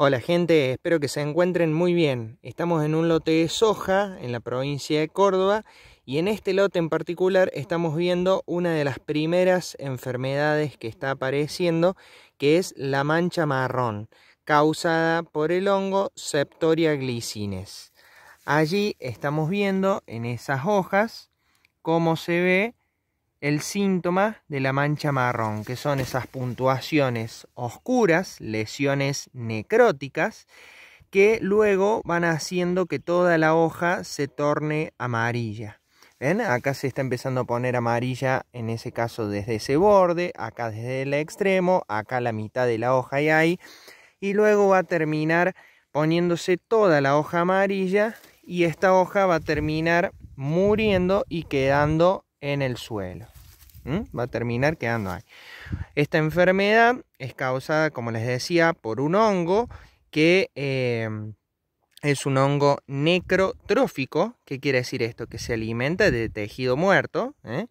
Hola gente, espero que se encuentren muy bien. Estamos en un lote de soja en la provincia de Córdoba y en este lote en particular estamos viendo una de las primeras enfermedades que está apareciendo, que es la mancha marrón, causada por el hongo Septoria glicines. Allí estamos viendo en esas hojas cómo se ve el síntoma de la mancha marrón, que son esas puntuaciones oscuras, lesiones necróticas, que luego van haciendo que toda la hoja se torne amarilla. ¿Ven? Acá se está empezando a poner amarilla, en ese caso desde ese borde, acá desde el extremo, acá la mitad de la hoja y ahí, y luego va a terminar poniéndose toda la hoja amarilla y esta hoja va a terminar muriendo y quedando en el suelo. Va a terminar quedando ahí. Esta enfermedad es causada, como les decía, por un hongo que em, es un hongo necrotrófico. ¿Qué quiere decir esto? Que se alimenta de tejido muerto. ¿eh?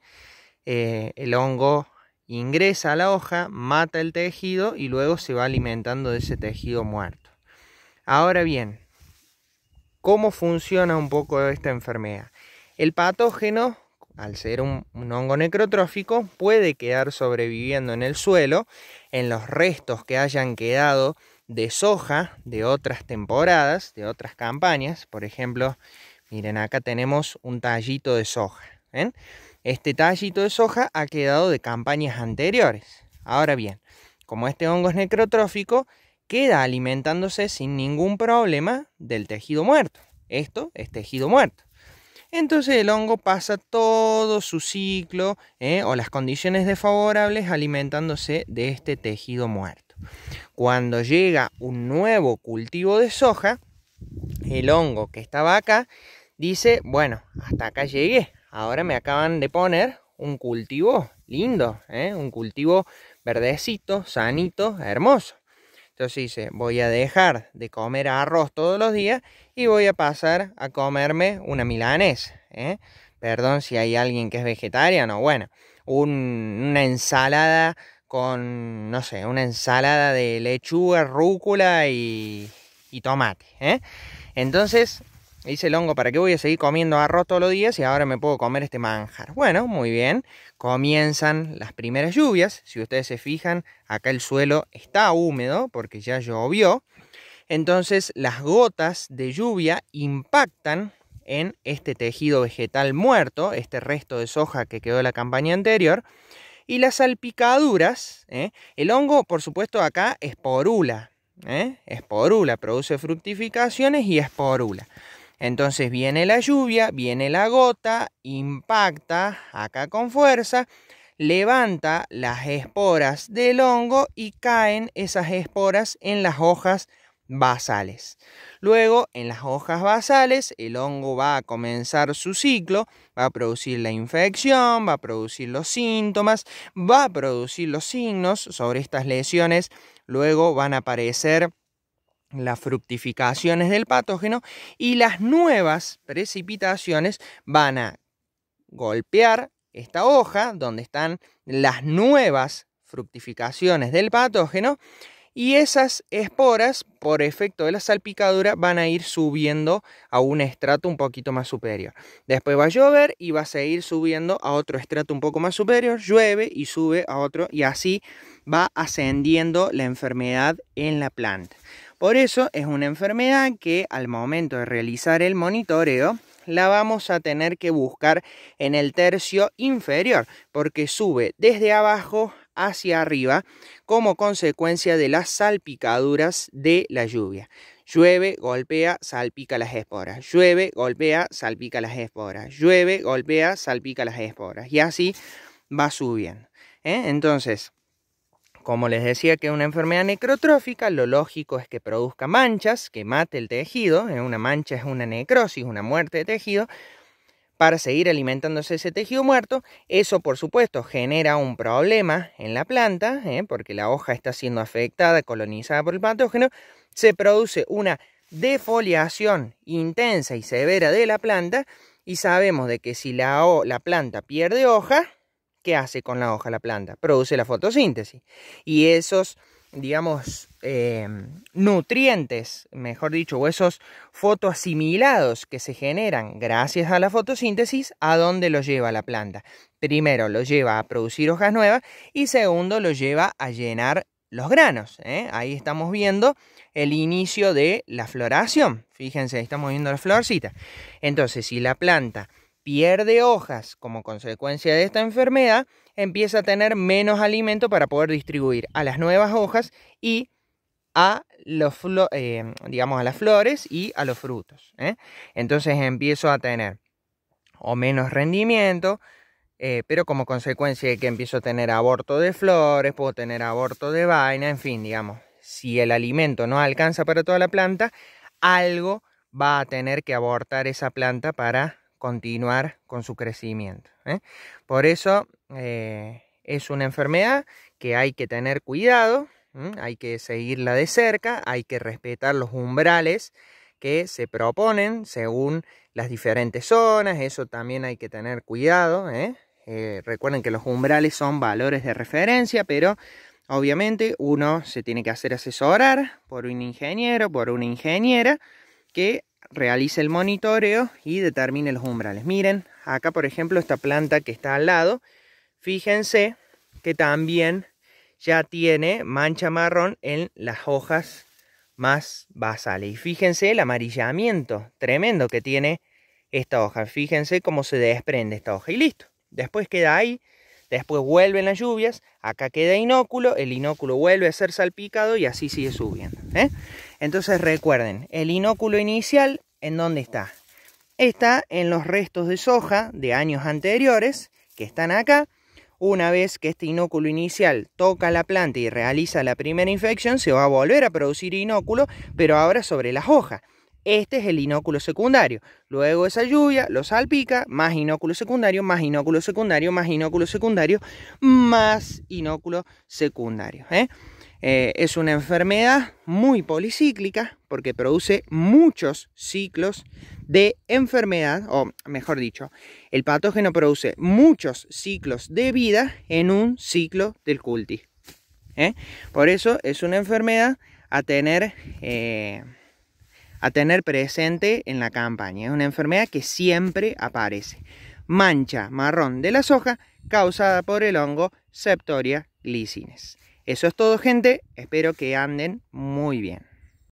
Eh, el hongo ingresa a la hoja, mata el tejido y luego se va alimentando de ese tejido muerto. Ahora bien, ¿cómo funciona un poco esta enfermedad? El patógeno al ser un, hongo necrotrófico, puede quedar sobreviviendo en el suelo, en los restos que hayan quedado de soja de otras temporadas, de otras campañas. Por ejemplo, miren, acá tenemos un tallito de soja. Este tallito de soja ha quedado de campañas anteriores. Ahora bien, como este hongo es necrotrófico, queda alimentándose sin ningún problema del tejido muerto. Esto es tejido muerto. Entonces el hongo pasa todo su ciclo ¿eh? o las condiciones desfavorables alimentándose de este tejido muerto. Cuando llega un nuevo cultivo de soja, el hongo que estaba acá dice, bueno, hasta acá llegué, ahora me acaban de poner un cultivo lindo, ¿eh? un cultivo verdecito, sanito, hermoso. Entonces dice, voy a dejar de comer arroz todos los días y voy a pasar a comerme una milanesa. ¿eh? Perdón si hay alguien que es vegetariano. Bueno, una ensalada con, no sé, una ensalada de lechuga, rúcula y, y tomate. ¿eh? Entonces, Dice el hongo, ¿para qué voy a seguir comiendo arroz todos los días y ahora me puedo comer este manjar? Bueno, muy bien, comienzan las primeras lluvias. Si ustedes se fijan, acá el suelo está húmedo porque ya llovió. Entonces las gotas de lluvia impactan en este tejido vegetal muerto, este resto de soja que quedó de la campaña anterior. Y las salpicaduras, ¿eh? el hongo por supuesto acá esporula, ¿eh? esporula, produce fructificaciones y esporula. Entonces viene la lluvia, viene la gota, impacta acá con fuerza, levanta las esporas del hongo y caen esas esporas en las hojas basales. Luego, en las hojas basales, el hongo va a comenzar su ciclo, va a producir la infección, va a producir los síntomas, va a producir los signos sobre estas lesiones, luego van a aparecer las fructificaciones del patógeno y las nuevas precipitaciones van a golpear esta hoja donde están las nuevas fructificaciones del patógeno y esas esporas por efecto de la salpicadura van a ir subiendo a un estrato un poquito más superior. Después va a llover y va a seguir subiendo a otro estrato un poco más superior, llueve y sube a otro y así va ascendiendo la enfermedad en la planta. Por eso es una enfermedad que al momento de realizar el monitoreo la vamos a tener que buscar en el tercio inferior porque sube desde abajo hacia arriba como consecuencia de las salpicaduras de la lluvia. Llueve, golpea, salpica las esporas. Llueve, golpea, salpica las esporas. Llueve, golpea, salpica las esporas. Y así va subiendo. ¿eh? Entonces, como les decía que es una enfermedad necrotrófica, lo lógico es que produzca manchas, que mate el tejido, ¿eh? una mancha es una necrosis, una muerte de tejido, para seguir alimentándose ese tejido muerto. Eso, por supuesto, genera un problema en la planta, ¿eh? porque la hoja está siendo afectada, colonizada por el patógeno. Se produce una defoliación intensa y severa de la planta y sabemos de que si la, la planta pierde hoja, ¿qué hace con la hoja la planta? Produce la fotosíntesis. Y esos, digamos, em, nutrientes, mejor dicho, o esos fotoasimilados que se generan gracias a la fotosíntesis, ¿a dónde lo lleva la planta? Primero, lo lleva a producir hojas nuevas y segundo, lo lleva a llenar los granos. ¿eh? Ahí estamos viendo el inicio de la floración. Fíjense, ahí estamos viendo la florcita. Entonces, si la planta pierde hojas como consecuencia de esta enfermedad, empieza a tener menos alimento para poder distribuir a las nuevas hojas y a los eh, digamos a las flores y a los frutos. ¿eh? Entonces empiezo a tener o menos rendimiento, eh, pero como consecuencia de que empiezo a tener aborto de flores, puedo tener aborto de vaina, en fin, digamos, si el alimento no alcanza para toda la planta, algo va a tener que abortar esa planta para continuar con su crecimiento. ¿eh? Por eso eh, es una enfermedad que hay que tener cuidado, hay que seguirla de cerca, hay que respetar los umbrales que se proponen según las diferentes zonas, eso también hay que tener cuidado. ¿eh? recuerden que los umbrales son valores de referencia, pero obviamente uno se tiene que hacer asesorar por un ingeniero, por una ingeniera que realice el monitoreo y determine los umbrales. Miren, acá por ejemplo esta planta que está al lado, fíjense que también ya tiene mancha marrón en las hojas más basales. Y fíjense el amarillamiento tremendo que tiene esta hoja. Fíjense cómo se desprende esta hoja y listo. Después queda ahí, después vuelven las lluvias, acá queda inóculo, el inóculo vuelve a ser salpicado y así sigue subiendo. ¿eh? Entonces recuerden, el inóculo inicial, ¿en dónde está? Está en los restos de soja de años anteriores, que están acá. Una vez que este inóculo inicial toca la planta y realiza la primera infección, se va a volver a producir inóculo, pero ahora sobre las hojas. Este es el inóculo secundario. Luego esa lluvia lo salpica, más inóculo secundario, más inóculo secundario, más inóculo secundario, más inóculo secundario. ¿eh? Eh, es una enfermedad muy policíclica porque produce muchos ciclos de enfermedad, o mejor dicho, el patógeno produce muchos ciclos de vida en un ciclo del culti. ¿eh? Por eso es una enfermedad a tener, eh, a tener presente en la campaña. Es una enfermedad que siempre aparece. Mancha marrón de la soja causada por el hongo Septoria glicines. Eso es todo gente, espero que anden muy bien.